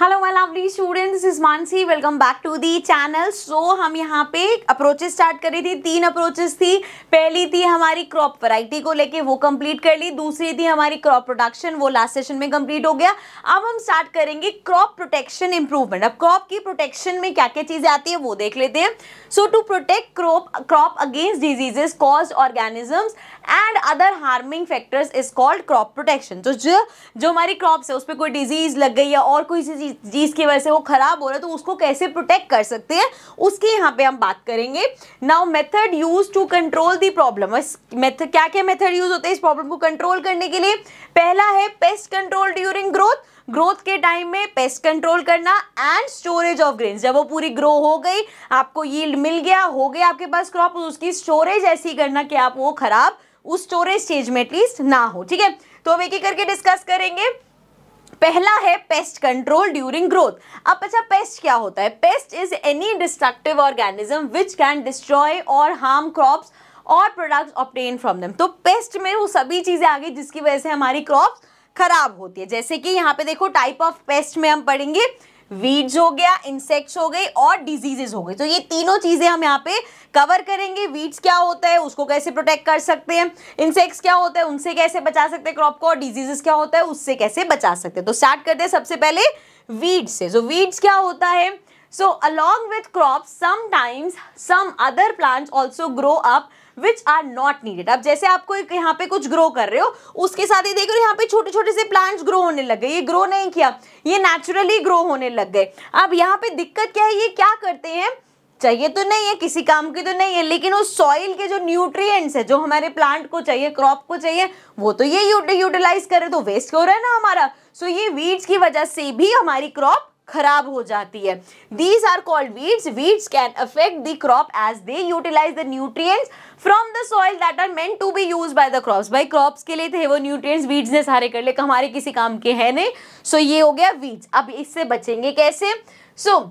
Hello my lovely students is Mansi welcome back to the channel so हम यहाँ पे approaches start करी थी तीन अप्रोचेस थी पहली थी हमारी क्रॉप वैरायटी को लेके वो कंप्लीट कर ली दूसरी थी हमारी क्रॉप प्रोडक्शन वो लास्ट सेशन में कंप्लीट हो गया अब हम स्टार्ट करेंगे क्रॉप प्रोटेक्शन इंप्रूवमेंट अब क्रॉप की प्रोटेक्शन में क्या क्या चीज़ें आती है वो देख लेते हैं so to protect crop crop against diseases cause organisms and other harming factors is called crop protection तो जो जो हमारी क्रॉप्स है उस पर कोई डिजीज लग गई है और कोई चीज़ चीज़ की वजह से वो ख़राब हो रहा है तो उसको कैसे प्रोटेक्ट कर सकते हैं उसकी यहाँ पे हम बात करेंगे now method use to control the problem method क्या क्या मेथड यूज होते हैं इस प्रॉब्लम को कंट्रोल करने के लिए पहला है pest control during growth growth के टाइम में पेस्ट कंट्रोल करना एंड स्टोरेज ऑफ ग्रेन्स जब वो पूरी ग्रो हो गई आपको यील्ड मिल गया हो गया आपके पास क्रॉप तो उसकी स्टोरेज ऐसी करना कि आप वो खराब उस स्टोरेज स्टेज में एटलीस्ट ना हो ठीक है तो अब एक एक करके डिस्कस करेंगे पहला है पेस्ट कंट्रोल ड्यूरिंग ग्रोथ अब अच्छा पेस्ट क्या होता है pest is any destructive organism which can destroy और हार्म क्रॉप्स और प्रोडक्ट्स ऑप्टेन फ्रॉम देम तो पेस्ट में वो सभी चीज़ें आ गई जिसकी वजह से हमारी क्रॉप्स खराब होती है जैसे कि यहाँ पे देखो टाइप ऑफ पेस्ट में हम पढ़ेंगे वीड्स हो गया इंसेक्ट्स हो गए और डिजीजेस हो गए तो ये तीनों चीज़ें हम यहाँ पे कवर करेंगे वीड्स क्या होता है उसको कैसे प्रोटेक्ट कर सकते हैं इंसेक्ट्स क्या होता है उनसे कैसे बचा सकते हैं क्रॉप को और डिजीजेस क्या होता है उससे कैसे बचा सकते हैं तो स्टार्ट करते हैं सबसे पहले वीड्स से जो so, वीड्स क्या होता है so along with crop sometimes some other plants also grow up which are not needed अब जैसे आपको यहाँ पे कुछ ग्रो कर रहे हो उसके साथ ही देख रहे हो यहाँ पे छोटे छोटे से प्लांट्स ग्रो होने लग गए ये ग्रो नहीं किया ये नेचुरली ग्रो होने लग गए अब यहाँ पे दिक्कत क्या है ये क्या करते हैं चाहिए तो नहीं है किसी काम की तो नहीं है लेकिन उस सॉइल के जो न्यूट्रिएंट्स है जो हमारे प्लांट को चाहिए क्रॉप को चाहिए वो तो ये यूटिलाइज करे तो वेस्ट हो रहा है ना हमारा सो so ये वीड्स की वजह से भी हमारी क्रॉप खराब हो जाती है these are called weeds weeds can affect the crop as they utilise the nutrients from the soil that are meant to be use by the crops भाई क्रॉप्स के लिए थे तो वो न्यूट्रिएंट्स वीड्स ने सारे कर ले हमारे किसी काम के है नहीं सो so, ये हो गया वीड्स अब इससे बचेंगे कैसे so so,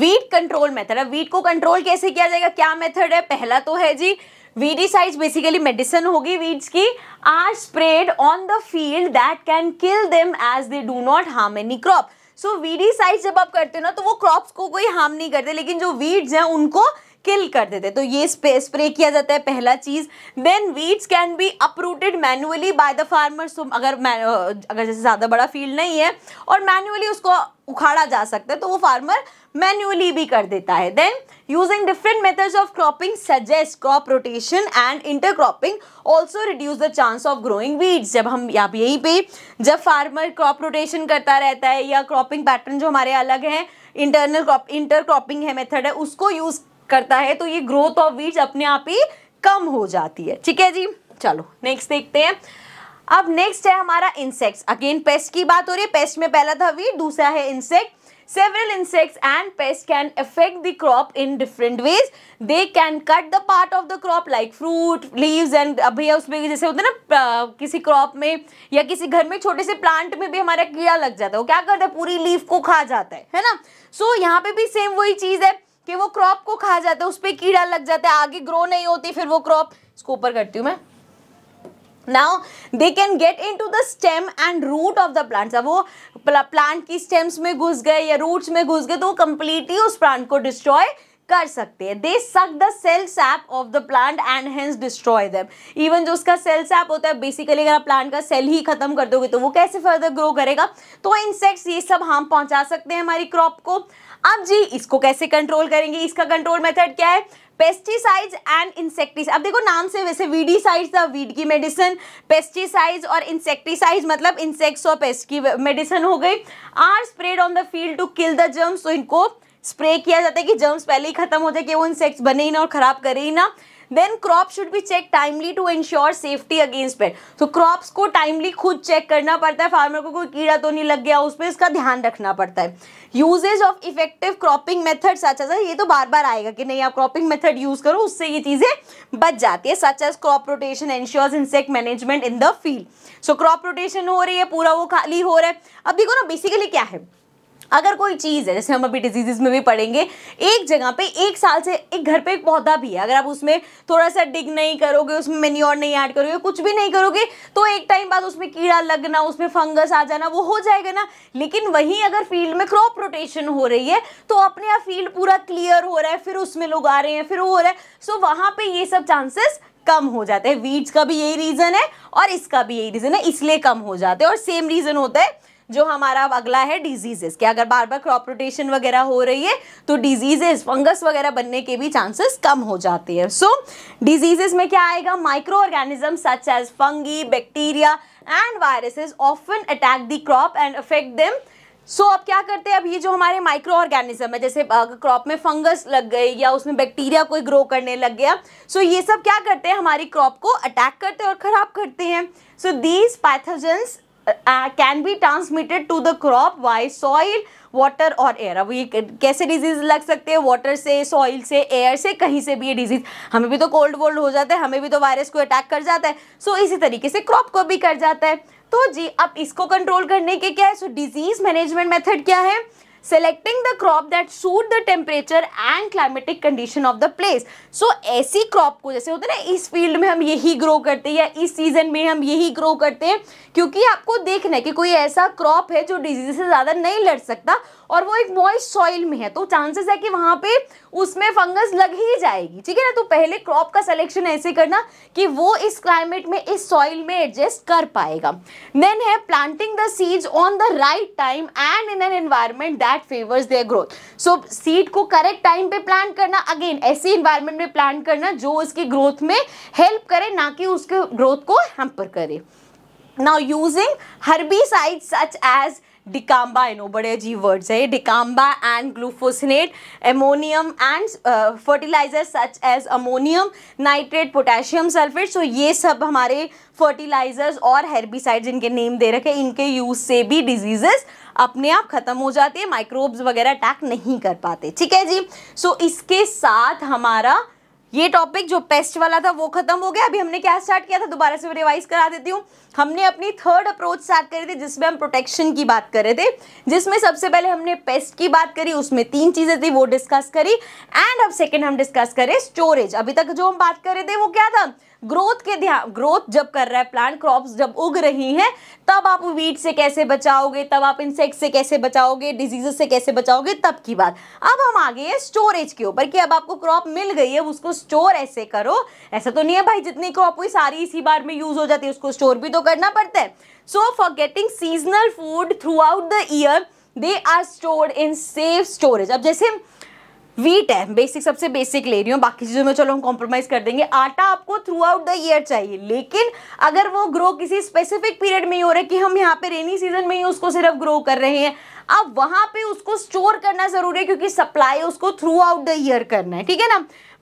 weed control method अब वीट को कंट्रोल कैसे किया जाएगा क्या मेथड है पहला तो है जी वीडिसाइड्स बेसिकली मेडिसिन होगी वीड्स की are spread on the field that can kill them as they do not harm any crop so weedicides जब आप करते हो ना तो वो क्रॉप्स को कोई हार्म नहीं करते लेकिन जो वीड्स हैं उनको किल कर देते तो ये स्प्रे स्प्रे किया जाता है पहला चीज़ then weeds can be uprooted manually by the farmer so अगर अगर जैसे ज़्यादा बड़ा फील्ड नहीं है और मैनुअली उसको उखाड़ा जा सकता है तो वो फार्मर मैन्युअली भी कर देता है then using different methods of cropping suggest crop rotation and intercropping also reduce the chance of growing weeds जब हम आप यहीं पे जब फार्मर क्रॉप रोटेशन करता रहता है या क्रॉपिंग पैटर्न जो हमारे अलग हैं इंटरनल क्रॉप इंटर क्रॉपिंग है मेथड है उसको यूज़ करता है तो ये ग्रोथ ऑफ वीड्स अपने आप ही कम हो जाती है ठीक है जी चलो नेक्स्ट देखते हैं अब नेक्स्ट है हमारा इंसेक्ट्स अगेन पेस्ट की बात हो रही है पेस्ट में पहला था वीट दूसरा है insect Several insects and pests can affect the crop in different ways. They can cut the part of the crop like fruit, leaves and भैया उसमें जैसे होते हैं ना किसी क्रॉप में या किसी घर में छोटे से प्लांट में भी हमारा कीड़ा लग जाता है वो क्या करता है पूरी लीफ को खा जाता है है ना सो so, यहाँ पे भी सेम वही चीज़ है कि वो क्रॉप को खा जाता है उस पर कीड़ा लग जाता है आगे ग्रो नहीं होती फिर वो क्रॉप इसको ऊपर करती हूँ मैं now they can get into the stem and root of the अब वो प्लांट की स्टेम्स में घुस गए या रूट्स में घुस गए तो वो कम्प्लीटली उस प्लांट को डिस्ट्रॉय कर सकते हैं they suck the cell sap of the plant and hence destroy them even जो उसका सेल सैप होता है बेसिकली अगर आप प्लांट का सेल ही खत्म कर दोगे तो वो कैसे फर्दर ग्रो करेगा तो इंसेक्ट्स ये सब हार्म पहुंचा सकते हैं हमारी क्रॉप को अब जी इसको कैसे कंट्रोल करेंगे इसका कंट्रोल मेथड क्या है पेस्टिसाइड्स एंड इंसेक्टिस अब देखो नाम से वैसे वीडीसाइड्स था वीड की मेडिसिन पेस्टिसाइड्स और इंसेक्टिसाइड्स मतलब इंसेक्ट्स और पेस्ट की मेडिसिन हो गई are spread on the field to kill the germs तो इनको स्प्रे किया जाता है कि जर्म्स पहले ही खत्म हो जाए कि वो इंसेक्ट्स बने ही ना और ख़राब करे ही ना then crop should be check timely to ensure safety against pest so crops को टाइमली खुद चेक करना पड़ता है फार्मर को कोई कीड़ा तो नहीं लग गया उस पर इसका ध्यान रखना पड़ता है uses of effective cropping method such as ये तो बार बार आएगा कि नहीं आप क्रॉपिंग मेथड यूज करो उससे ये चीज़ें बच जाती है such as crop rotation ensure insect management in the field so crop rotation हो रही है पूरा वो खाली हो रहा है अब देखो ना बेसिकली क्या है अगर कोई चीज़ है जैसे हम अभी डिजीजेज में भी पढ़ेंगे एक जगह पे एक साल से एक घर पे एक पौधा भी है अगर आप उसमें थोड़ा सा डिग नहीं करोगे उसमें मेन्योर नहीं ऐड करोगे कुछ भी नहीं करोगे तो एक टाइम बाद उसमें कीड़ा लगना उसमें फंगस आ जाना वो हो जाएगा ना लेकिन वहीं अगर फील्ड में क्रॉप रोटेशन हो रही है तो अपने आप फील्ड पूरा क्लियर हो रहा है फिर उसमें लोग आ रहे हैं फिर वो हो रहा है सो वहाँ पर ये सब चांसेस कम हो जाते हैं वीड्स का भी यही रीज़न है और इसका भी यही रीज़न है इसलिए कम हो जाते हैं और सेम रीज़न होता है जो हमारा अगला है डिजीजेस कि अगर बार बार क्रॉप रोटेशन वगैरह हो रही है तो डिजीजेस फंगस वगैरह बनने के भी चांसेस कम हो जाते हैं सो डिजीजेस में क्या आएगा microorganism such as fungi bacteria and viruses often attack the crop and affect them so अब क्या करते हैं अब ये जो हमारे माइक्रो ऑर्गेनिज्म है जैसे क्रॉप में फंगस लग गई या उसमें बैक्टीरिया कोई ग्रो करने लग गया सो ये सब क्या करते हैं हमारी क्रॉप को अटैक करते हैं और ख़राब करते हैं so these pathogens uh, can be transmitted to the crop by soil water और एयर अब ये कैसे डिजीज लग सकते हैं वाटर से सॉइल से एयर से कहीं से भी ये डिजीज हमें भी तो कोल्ड वोल्ड हो जाता है हमें भी तो वायरस को अटैक कर जाता है सो so, इसी तरीके से क्रॉप को भी कर जाता है तो जी अब इसको कंट्रोल करने के क्या है सो डिजीज मैनेजमेंट मेथड क्या है selecting the crop that suit the temperature and climatic condition of the place. So ऐसी crop को जैसे होता है ना इस field में हम यही grow करते हैं या इस season में हम यही grow करते हैं क्योंकि आपको देखना है कि कोई ऐसा crop है जो disease से ज़्यादा नहीं लड़ सकता और वो एक moist soil में है तो chances है कि वहाँ पे उसमें fungus लग ही जाएगी ठीक है ना तो पहले क्रॉप का सिलेक्शन ऐसे करना कि वो इस क्लाइमेट में इस सॉइल में एडजस्ट कर पाएगा देन है planting the seeds on the right time and in an environment that that favours their growth so seed को करेक्ट टाइम पे प्लांट करना अगेन ऐसे इन्वायरमेंट में प्लांट करना जो उसकी ग्रोथ में हेल्प करे ना कि उसके ग्रोथ को हैम्पर करे now using herbicide such as dicamba इनो बड़े अजीब वर्ड्स है dicamba and glufosinate ammonium and fertiliser such as ammonium nitrate potassium sulphate so ये सब हमारे फर्टिलाइजर्स और हेर्बिसाइड जिनके नेम दे रखे इनके यूज़ से भी डिजीजेज़ अपने आप ख़त्म हो जाती है माइक्रोब्स वगैरह अटैक नहीं कर पाते ठीक है जी सो so, इसके साथ हमारा ये टॉपिक जो पेस्ट वाला था वो खत्म हो गया अभी हमने क्या स्टार्ट किया था दोबारा से रिवाइज करा देती हूँ हमने अपनी थर्ड अप्रोच स्टार्ट करी थी जिसमें हम प्रोटेक्शन की बात कर रहे थे जिसमें सबसे पहले हमने पेस्ट की बात करी उसमें तीन चीज़ें थी वो डिस्कस करी एंड अब सेकेंड हम डिस्कस करें स्टोरेज अभी तक जो हम बात कर रहे थे वो क्या था ग्रोथ के ध्यान ग्रोथ जब कर रहा है प्लांट क्रॉप्स जब उग रही हैं तब आप वीट से कैसे बचाओगे तब आप इंसेक्ट से कैसे बचाओगे डिजीजेस से कैसे बचाओगे तब की बात अब हम आ गए स्टोरेज के ऊपर कि अब आपको क्रॉप मिल गई है उसको स्टोर ऐसे करो ऐसा तो नहीं है भाई जितनी क्रॉप हुई सारी इसी बार में यूज हो जाती है उसको स्टोर भी तो करना पड़ता है so for getting seasonal food throughout the year they are stored in safe storage अब जैसे वीट है बेसिक सबसे बेसिक ले रही हूँ बाकी चीज़ों में चलो हम कॉम्प्रोमाइज़ कर देंगे आटा आपको थ्रू आउट द ईयर चाहिए लेकिन अगर वो ग्रो किसी स्पेसिफिक पीरियड में ही हो रहा है कि हम यहाँ पे रेनी सीजन में ही उसको सिर्फ ग्रो कर रहे हैं अब वहाँ पे उसको स्टोर करना ज़रूरी है क्योंकि सप्लाई उसको थ्रू आउट द ईयर करना है ठीक है ना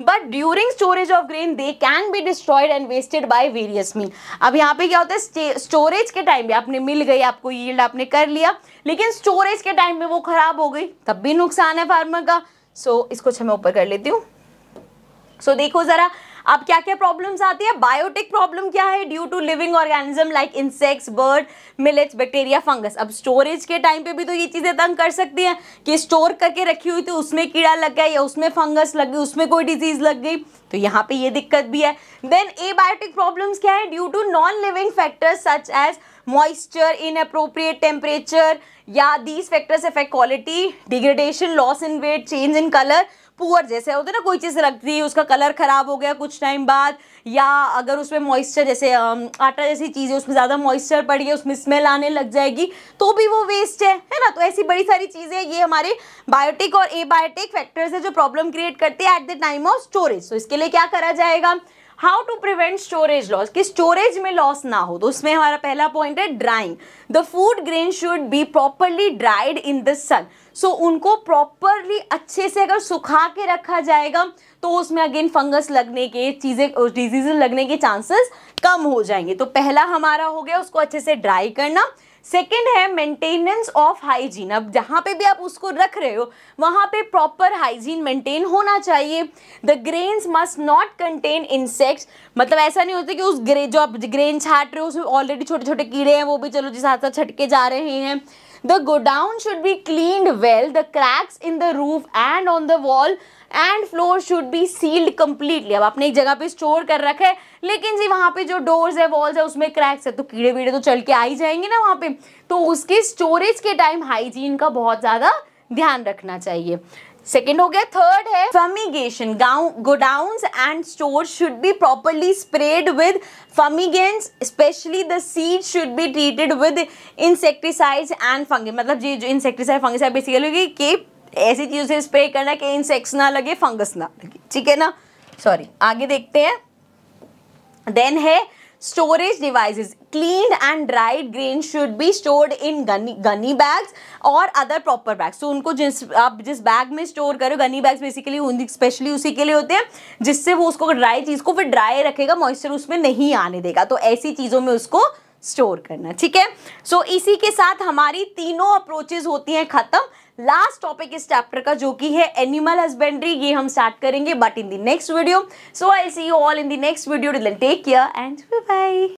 but during storage of grain they can be destroyed and wasted by various mean अब यहाँ पे क्या होता है स्टोरेज के टाइम पे आपने मिल गई आपको यील्ड आपने कर लिया लेकिन स्टोरेज के टाइम में वो खराब हो गई तब भी नुकसान है फार्मर का सो so, इसको अच्छा मैं ऊपर कर लेती हूँ सो so, देखो ज़रा अब क्या क्या प्रॉब्लम्स आती है बायोटिक प्रॉब्लम क्या है due to living organism like insects bird millets bacteria fungus अब स्टोरेज के टाइम पे भी तो ये चीज़ें तंग कर सकती हैं कि स्टोर करके रखी हुई थी उसमें कीड़ा लग गया या उसमें फंगस लग गई उसमें कोई डिजीज लग गई तो यहाँ पे ये दिक्कत भी है देन ए बायोटिक प्रॉब्लम्स क्या है due to non living factors such as inappropriate temperature या these factors effect quality degradation loss in weight change in colour poor जैसे होते ना कोई चीज़ रख दी उसका कलर ख़राब हो गया कुछ टाइम बाद या अगर उसमें मॉइस्चर जैसे आटा जैसी चीज़ें उसमें ज़्यादा मॉइस्चर पड़ गया उसमें स्मेल आने लग जाएगी तो भी वो वेस्ट है है ना तो ऐसी बड़ी सारी चीज़ें ये हमारे बायोटिक और एबायोटिक फैक्टर्स है जो प्रॉब्लम क्रिएट करते हैं at the time of storage तो इसके लिए क्या करा जाएगा how to prevent storage loss कि स्टोरेज में लॉस ना हो तो उसमें हमारा पहला पॉइंट है drying the food grain should be properly dried in the sun so उनको प्रॉपरली अच्छे से अगर सुखा के रखा जाएगा तो उसमें अगेन फंगस लगने के चीज़ें डिजीज लगने के चांसेस कम हो जाएंगे तो पहला हमारा हो गया उसको अच्छे से ड्राई करना सेकेंड है मेंटेनेंस ऑफ हाइजीन अब जहाँ पे भी आप उसको रख रहे हो वहाँ पे प्रॉपर हाइजीन मेंटेन होना चाहिए the grains must not contain insects मतलब ऐसा नहीं होता कि उस ग्रे जो आप ग्रेन छाट रहे हो उसमें ऑलरेडी छोटे छोटे कीड़े हैं वो भी चलो जिस हाथ से छटके जा रहे हैं the godown should be cleaned well the cracks in the roof and on the wall and floor should be sealed completely अब आपने एक जगह पे स्टोर कर रखा है लेकिन जी वहाँ पे जो डोर्स है वॉल्स है उसमें क्रैक्स है तो कीड़े वीड़े तो चल के आ ही जाएंगे ना वहाँ पे तो उसके स्टोरेज के टाइम हाइजीन का बहुत ज़्यादा ध्यान रखना चाहिए सेकेंड हो गया थर्ड है fumigation godowns and store should be properly spread with fumigants specially the seed should be treated with insecticides and फंग मतलब जी जो इंसेक्टिसाइड फंगसाइड बेसिकली कि ऐसी चीजें स्प्रे करना कि इंसेक्ट्स ना लगे फंगस ना लगे ठीक है ना सॉरी आगे देखते हैं देन है storage devices clean and dried grain should be stored in gunny gunny और अदर प्रॉपर proper तो उनको जिस आप जिस बैग में स्टोर करो गनी बैग्स बेसिकली स्पेशली उसी के लिए होते हैं जिससे वो उसको ड्राई चीज़ को फिर ड्राई रखेगा मॉइस्चर उसमें नहीं आने देगा तो ऐसी चीज़ों में उसको स्टोर करना ठीक है सो इसी के साथ हमारी तीनों अप्रोचेज होती हैं खत्म लास्ट टॉपिक इस चैप्टर का जो कि है एनिमल हस्बेंड्री ये हम स्टार्ट करेंगे but in the next video so I see you all in the next video take care and bye